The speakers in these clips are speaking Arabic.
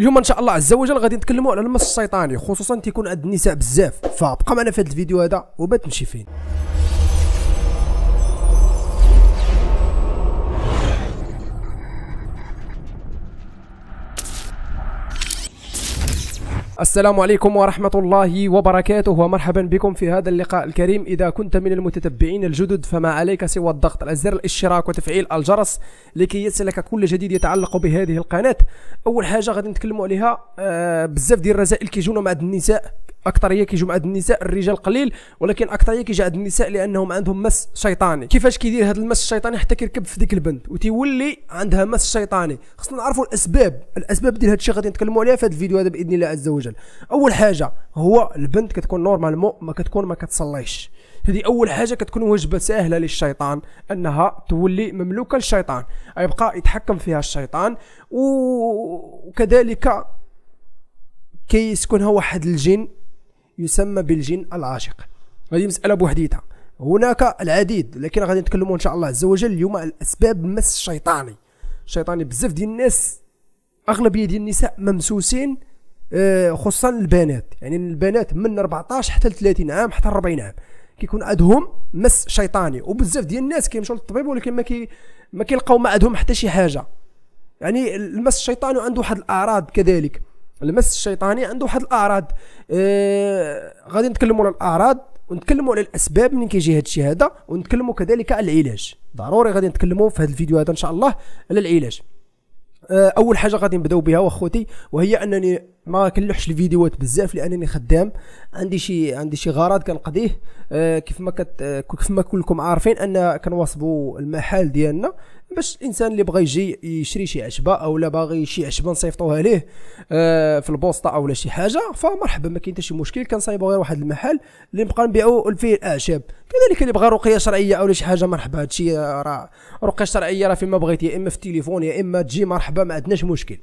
اليوم ان شاء الله عز وجل غادي نتكلموا على المس الشيطاني خصوصا تيكون عند النساء بزاف فبقى معنا في هذا الفيديو هذا وبات نمشي فين السلام عليكم ورحمة الله وبركاته ومرحبا بكم في هذا اللقاء الكريم إذا كنت من المتتبعين الجدد فما عليك سوى الضغط على زر الاشتراك وتفعيل الجرس لكي يصلك كل جديد يتعلق بهذه القناة أول حاجة غادي نتكلموا عليها آه بزاف ديال الرسائل كيجونا مع النساء اكثريه كيجوا عند النساء الرجال قليل ولكن اكثريه كيجي عند النساء لانهم عندهم مس شيطاني كيفاش كيدير هذا المس الشيطاني حتى كيركب في ديك البنت وتيولي عندها مس شيطاني خصنا نعرفوا الاسباب الاسباب ديال هذا الشيء غادي نتكلموا عليها في هذا الفيديو هذا باذن الله عز وجل اول حاجه هو البنت كتكون نورمالمون ما كتكون ما كتصليش هذه اول حاجه كتكون وجبه سهله للشيطان انها تولي مملوكه للشيطان يبقى يتحكم فيها الشيطان وكذلك كيسكنها واحد الجن يسمى بالجن العاشق هذه مسألة بوحديتها هناك العديد لكن غادي نتكلموا ان شاء الله عز وجل اليوم الاسباب المس الشيطاني الشيطاني بزاف ديال الناس اغلبيه ديال النساء ممسوسين آه، خصوصا البنات يعني البنات من 14 حتى 30 عام حتى 40 عام كيكون عندهم مس شيطاني وبزاف ديال الناس كيمشيو للطبيب ولكن ما كي ما كيلقاو ما عندهم حتى شي حاجه يعني المس الشيطاني عنده واحد الاعراض كذلك المس الشيطاني عنده واحد الاعراض آه غادي نتكلموا على الاعراض ونتكلموا على الاسباب منين كيجي هذا الشيء هذا ونتكلموا كذلك على العلاج ضروري غادي نتكلموا في هذا الفيديو هذا ان شاء الله على العلاج آه اول حاجه غادي نبداو بها واخوتي وهي انني ما كنلوحش الفيديوهات بزاف لانني خدام عندي شي عندي شي غرض كنقضيه آه كيف ما كت آه، كيف ما كلكم عارفين ان كنواصبوا المحل ديالنا باش الانسان اللي بغى يجي يشري شي عشبه لا باغي شي عشبه نصيفطوها ليه آه في البوسطه اولا شي حاجه فمرحبا ما كاين حتى شي مشكل كنصايبو غير واحد المحل اللي نبقى نبيعو فيه الاعشاب كذلك اللي بغى رقيه شرعيه اولا شي حاجه مرحبا هادشي آه، راه رقيه شرعيه راه فيما بغيتي يا اما في التليفون يا اما تجي مرحبا ما عندناش مشكل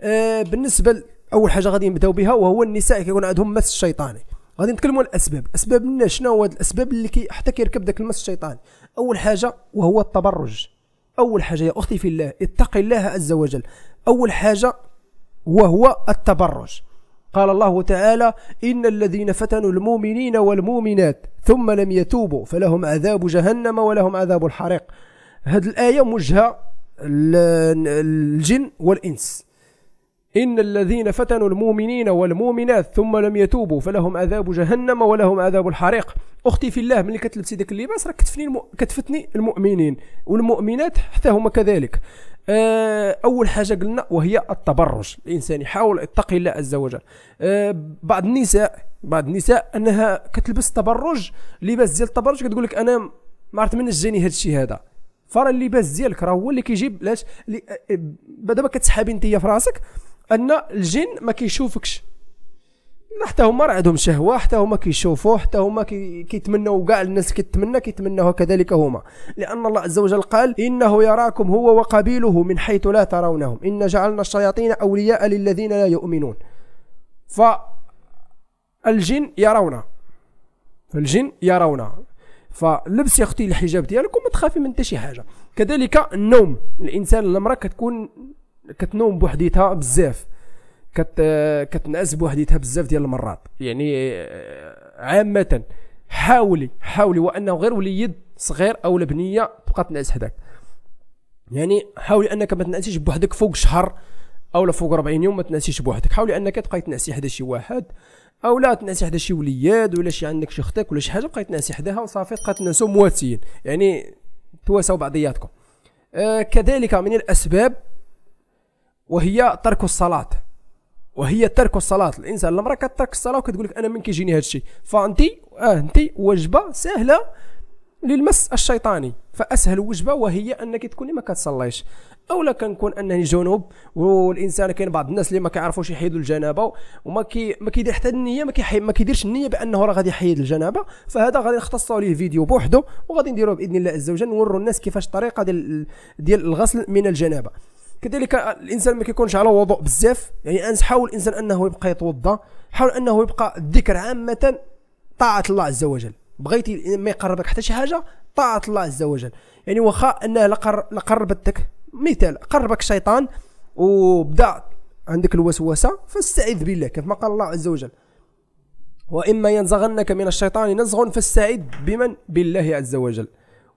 آه بالنسبه اول حاجه غادي نبداو بها وهو النساء كيكون عندهم مس شيطاني غادي نتكلموا على الاسباب اسباب الناس شنو هو الاسباب اللي كي حتى كيركب داك المس الشيطاني اول حاجه وهو التبرج أول حاجة يا أختي في الله اتقي الله عز وجل أول حاجة وهو التبرج قال الله تعالى إن الذين فتنوا المؤمنين والمؤمنات ثم لم يتوبوا فلهم عذاب جهنم ولهم عذاب الحريق هذه الآية موجهة للجن والإنس إن الذين فتنوا المؤمنين والمؤمنات ثم لم يتوبوا فلهم عذاب جهنم ولهم عذاب الحريق أختي في الله ملي كتلبسي داك اللباس راه كتفني المؤ... كتفتني المؤمنين والمؤمنات حتى هما كذلك آه، أول حاجة قلنا وهي التبرج الإنسان يحاول يتقي الله عز وجل آه، بعض النساء بعض النساء أنها كتلبس تبرج لباس ديال التبرج كتقول لك أنا ما عرفت منين جاني هذا الشيء هذا فرا اللباس ديالك راه هو اللي كيجيب علاش آه، دابا كتسحابي انت في راسك ان الجن ما كيشوفكش حتى هما راه عندهم شهوه حتى هما كيشوفوه حتى هما كيتمنوا كاع الناس كيتمنى كيتمناوها كذلك هما لان الله عز وجل قال انه يراكم هو وقبيله من حيث لا ترونهم ان جعلنا الشياطين اولياء للذين لا يؤمنون ف الجن يرونا الجن يرونا يا اختي الحجاب ديالك وما تخافي من حتى شي حاجه كذلك النوم الانسان المراه كتكون كتنوم بوحديتها بزاف كت كتنعس بوحديتها بزاف ديال المرات يعني آه، عامه حاولي حاولي وانه غير وليد صغير او لبنيه تبقى تنعس حداك يعني حاولي انك ما تنعسيش بوحدك فوق شهر او فوق 40 يوم ما تنعسيش بوحدك حاولي انك تبقى تنعسي حدا شي واحد او لا تنعسي حدا شي وليد ولا شي عندك شي اختك ولا شي حاجه بقيت تنعسي حداها وصافي تبقى تنعسو مواتيين يعني تواسوا بعضياتكم آه كذلك من الاسباب وهي ترك الصلاه وهي ترك الصلاه الانسان لما راك ترك الصلاه وكتقول لك انا من كيجيني هذا الشيء فانت اه انت وجبه سهله للمس الشيطاني فاسهل وجبه وهي انك تكوني ما كتصليش اولا كنكون انني جنوب والانسان كاين بعض الناس اللي ما كيعرفوش يحيدوا الجنابه وما كي ما كيدير حتى النيه ما, كي ما كيديرش النيه بانه راه غادي يحيد الجنابه فهذا غادي نختصوا ليه فيديو بوحده وغادي نديروه باذن الله عز وجل نوروا الناس كيفاش الطريقه ديال ديال الغسل من الجنابه كذلك الانسان ما كيكونش على وضوء بزاف يعني انس حاول الانسان انه يبقى يتوضا حاول انه يبقى الذكر عامه طاعه الله عز وجل بغيتي ما يقربك حتى شي حاجه طاعه الله عز وجل يعني واخا انه لقربتك مثال قربك الشيطان وبدا عندك الوسوسه فاستعذ بالله كما قال الله عز وجل واما ينزغنك من الشيطان نزغ فاستعذ بمن بالله عز وجل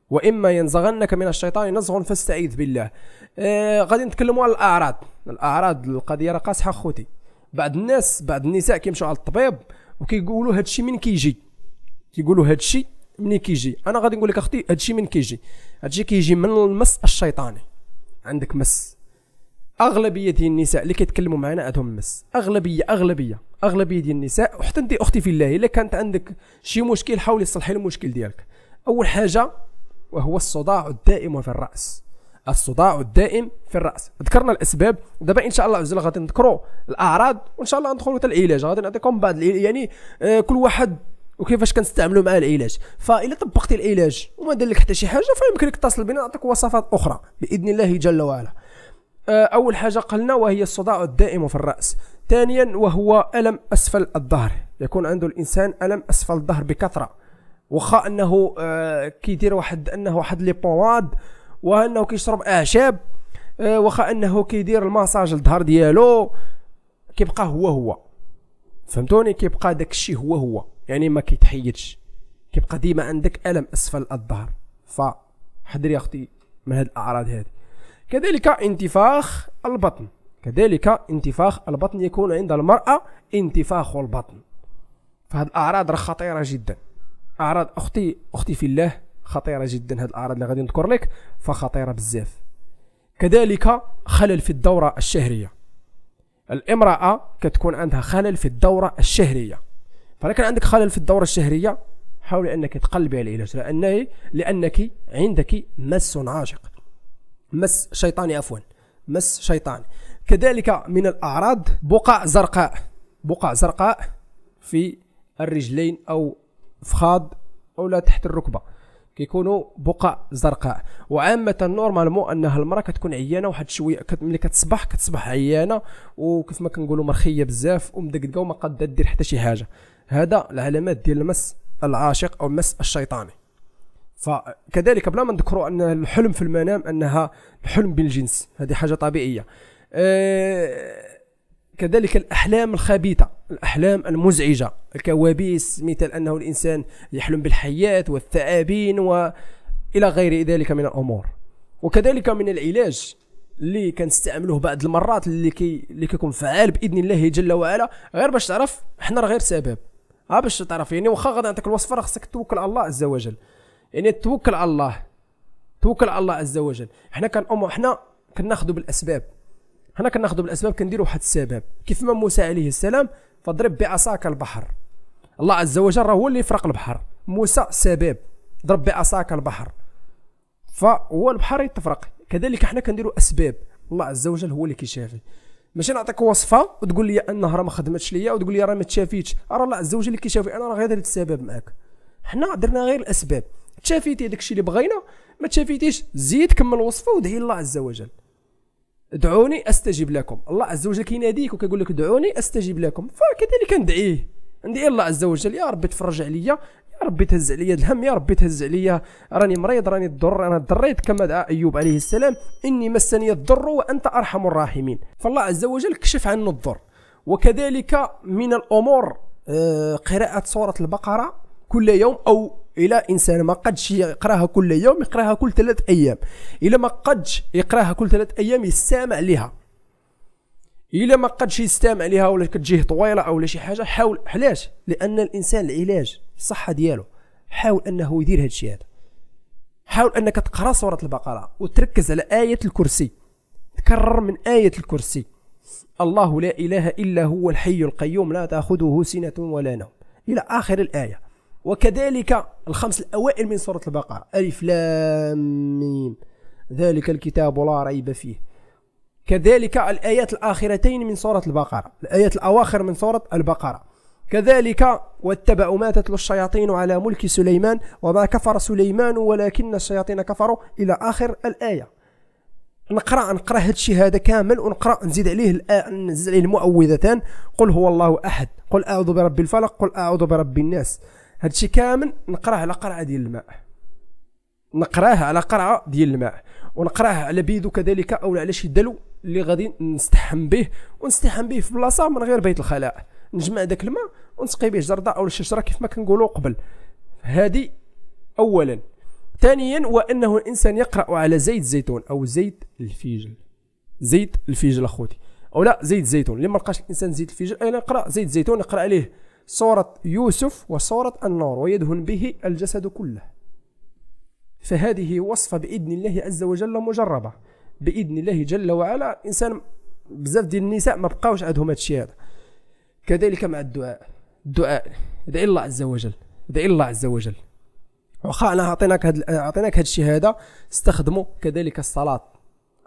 واما ينزغنك من الشيطان نزغ فاستعيذ بالله آه غادي نتكلموا على الاعراض الاعراض القضيه راه قاصحه خوتي بعض الناس بعض النساء كيمشيو على الطبيب وكيقولوا هذا الشيء من كيجي كيقولوا هذا الشيء منين كيجي انا غادي نقول لك اختي هذا الشيء من كيجي هذا الشيء كيجي من المس الشيطاني عندك مس اغلبيه ديال النساء اللي كيتكلموا معنا عندهم مس اغلبيه اغلبيه اغلبيه ديال النساء وحتى انت اختي في الله الا كانت عندك شي مشكل حاولي تصلحي المشكل ديالك اول حاجه وهو الصداع الدائم في الرأس الصداع الدائم في الراس ذكرنا الاسباب دابا ان شاء الله عزيزي غادي نذكروا الاعراض وان شاء الله ندخلوا حتى العلاج غادي نعطيكم بعض يعني آه، كل واحد وكيفاش كنستعملوا معاه العلاج فالا طبقتي العلاج وما دار لك حتى شي حاجه فيمكن لك تتصل بنا نعطيك وصفات اخرى باذن الله جل وعلا آه، اول حاجه قلنا وهي الصداع الدائم في الراس ثانيا وهو الم اسفل الظهر يكون عنده الانسان الم اسفل الظهر بكثره واخا انه آه، كيدير واحد انه واحد لي بوماد وانه كيشرب اعشاب آه واخا انه كيدير الماساج للظهر ديالو كيبقى هو هو فهمتوني كيبقى داك الشيء هو هو يعني ما كيتحيدش كيبقى ديما عندك الم اسفل الظهر فحضر يا اختي من هاد الاعراض هذه كذلك انتفاخ البطن كذلك انتفاخ البطن يكون عند المرأة انتفاخ البطن فهاد الأعراض راه خطيرة جدا اعراض اختي اختي في الله خطيره جدا هاد الاعراض اللي غادي نذكر لك فخطيره بزاف كذلك خلل في الدوره الشهريه الامراه كتكون عندها خلل في الدوره الشهريه فلا كان عندك خلل في الدوره الشهريه حاولي انك تقلبي على العلاج لانه لانك عندك مس عاشق مس شيطاني عفوا مس شيطاني كذلك من الاعراض بقع زرقاء بقع زرقاء في الرجلين او فخاد اولا تحت الركبه كيكونوا بقع زرقاء وعامه نورمالمون انها المراه كتكون عيانه واحد شويه كت... ملي كتصبح كتصبح عيانه وكيف ما كنقولوا مرخيه بزاف ومدقدقه وما قادره دير حتى شي حاجه هذا العلامات ديال المس العاشق او المس الشيطاني فكذلك بلا ما نذكروا ان الحلم في المنام انها الحلم بالجنس هذه حاجه طبيعيه أه كذلك الاحلام الخبيثه الأحلام المزعجة الكوابيس مثل أنه الإنسان يحلم بالحياة والثعابين وإلى غير ذلك من الأمور وكذلك من العلاج اللي كنستعملوه بعض المرات اللي كي اللي كيكون فعال باذن الله جل وعلا غير باش تعرف حنا غير سبب ها باش تعرف يعني واخا غادي نعطيك الوصفه راه خصك توكل على الله عز وجل يعني توكل على الله توكل على الله عز وجل حنا كنأمو حنا كناخذوا بالاسباب حنا كناخذوا بالاسباب كنديروا واحد السبب كيف ما موسى عليه السلام فضرب بعصاك البحر الله عز وجل هو اللي يفرق البحر موسى سبب ضرب بعصاك البحر فهو البحر يتفرق كذلك حنا كنديروا اسباب الله عز وجل هو اللي كيشافي ماشي نعطيك وصفه وتقول لي راه ما خدمتش ليا وتقول لي راه ما تشافيتش راه الله عز وجل اللي كيشافي انا راه غير درت السبب معاك حنا درنا غير الاسباب تشافيتي داكشي اللي بغينا ما تشافيتيش زيد كمل وصفه ودعي الله عز وجل دعوني استجب لكم الله عز وجل كيناديك وكيقول لك دعوني استجب لكم فكذلك ندعيه ندعي الله عز وجل يا ربي تفرج عليا يا ربي تهز عليا الهم يا ربي تهز عليا راني مريض راني ضر انا ضريت كما دعا ايوب عليه السلام اني مسني الضر وانت ارحم الراحمين فالله عز وجل كشف عنه الضر وكذلك من الامور آه، قراءه سوره البقره كل يوم او الى انسان ما قدش يقراها كل يوم يقراها كل ثلاث ايام الى ما قدش يقراها كل ثلاث ايام يستمع لها الى ما قدش يستمع لها ولا كتجيه طويله او شي حاجه حاول علاش لان الانسان العلاج الصحه ديالو حاول انه يدير هذا الشيء هذا حاول انك تقرا سوره البقره وتركز على ايه الكرسي تكرر من ايه الكرسي الله لا اله الا هو الحي القيوم لا تاخذه سنه ولا نوم الى اخر الايه وكذلك الخمس الأوائل من سورة البقرة ألف لام ذلك الكتاب لا ريب فيه كذلك الآيات الآخرتين من سورة البقرة الآيات الأواخر من سورة البقرة كذلك واتبعوا ما تتلو الشياطين على ملك سليمان وما كفر سليمان ولكن الشياطين كفروا إلى آخر الآية نقرا نقرا هذا الشيء هذا كامل ونقرا نزيد عليه نزيد عليه المعوذتان قل هو الله احد قل اعوذ برب الفلق قل اعوذ برب الناس هادشي كامل نقراه على قرعه ديال الماء نقراه على قرعه ديال الماء ونقراه على بيدو كذلك او على شي دلو اللي غادي نستحم به ونستحم به في بلاصه من غير بيت الخلاء نجمع داك الماء ونسقي به جرده او الشجره كيف ما كنقولوا قبل هذه اولا ثانيا وانه الانسان يقرا على زيت زيتون او زيت الفيجل زيت الفيجل اخوتي او لا زيت الزيتون اللي ما لقاش الانسان زيت الفيجل انا نقرا زيت الزيتون نقرا عليه صورة يوسف وصورة النار ويدهن به الجسد كله فهذه وصفة بإذن الله عز وجل مجربة بإذن الله جل وعلا إنسان بزاف ديال النساء ما بقاوش عندهم هذا هذا كذلك مع الدعاء الدعاء ادعي الله عز وجل ادعي الله عز وجل واخا انا عطيناك هاد عطيناك هادشي هذا استخدمه كذلك الصلاة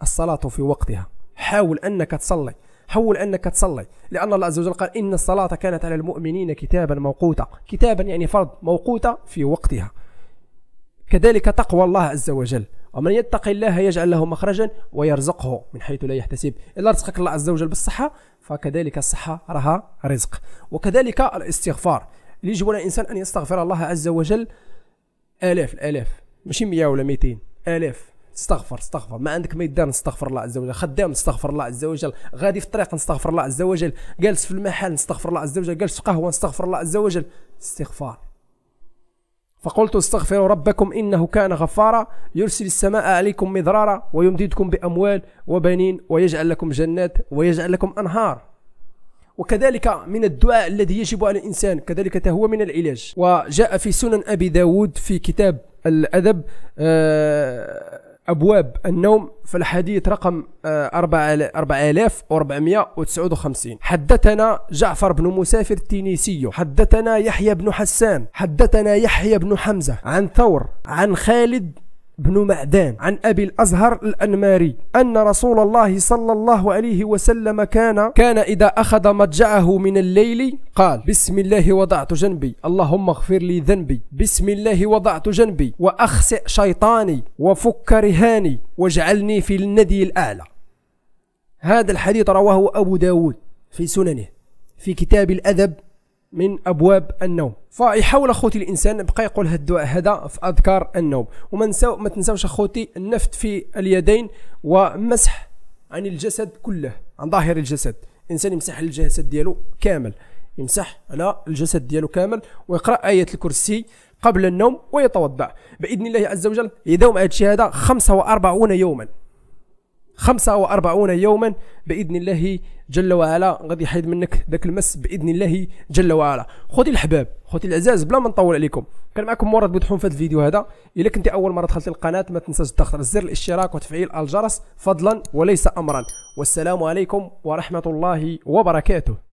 الصلاة في وقتها حاول انك تصلي حول أنك تصلي لأن الله عز وجل قال إن الصلاة كانت على المؤمنين كتابا موقوتا كتابا يعني فرض موقوتا في وقتها كذلك تقوى الله عز وجل ومن يتق الله يجعل له مخرجا ويرزقه من حيث لا يحتسب إلا رزقك الله عز وجل بالصحة فكذلك الصحة راها رزق وكذلك الاستغفار يجب على الإنسان أن يستغفر الله عز وجل آلاف الآلاف ماشي 100 ولا 200 آلاف استغفر استغفر ما عندك ما يدار نستغفر الله عز وجل خدام نستغفر الله عز وجل غادي في الطريق نستغفر الله عز وجل جالس في المحل نستغفر الله عز وجل جالس في قهوه نستغفر الله عز وجل استغفار فقلت استغفروا ربكم انه كان غفارا يرسل السماء عليكم مدرارا ويمددكم باموال وبنين ويجعل لكم جنات ويجعل لكم انهار وكذلك من الدعاء الذي يجب على الانسان كذلك هو من العلاج وجاء في سنن ابي داود في كتاب الادب آه، أبواب النوم في الحديث رقم 4459 آه، حدثنا جعفر بن مسافر التينيسي حدثنا يحيى بن حسان حدثنا يحيى بن حمزة عن ثور عن خالد بن معدان عن أبي الأزهر الأنماري أن رسول الله صلى الله عليه وسلم كان كان إذا أخذ مضجعه من الليل قال بسم الله وضعت جنبي اللهم اغفر لي ذنبي بسم الله وضعت جنبي وأخسئ شيطاني وفك رهاني واجعلني في الندي الأعلى هذا الحديث رواه أبو داود في سننه في كتاب الأدب من ابواب النوم فيحاول اخوتي الانسان يبقى يقول هذا الدعاء هذا في اذكار النوم وما نساو ما تنساوش اخوتي النفث في اليدين ومسح عن الجسد كله عن ظاهر الجسد الانسان يمسح الجسد ديالو كامل يمسح على الجسد ديالو كامل ويقرا ايه الكرسي قبل النوم ويتوضا باذن الله عز وجل يداوم الشيء هذا 45 يوما 45 يوما باذن الله جل وعلا غادي يحيد منك ذاك المس باذن الله جل وعلا خوتي الحباب خوتي العزاز بلا ما نطول عليكم كان معكم مراد بودحوم في هذا الفيديو هذا الا كنت اول مره دخلت القناه ما تنساش تضغط على زر الاشتراك وتفعيل الجرس فضلا وليس امرا والسلام عليكم ورحمه الله وبركاته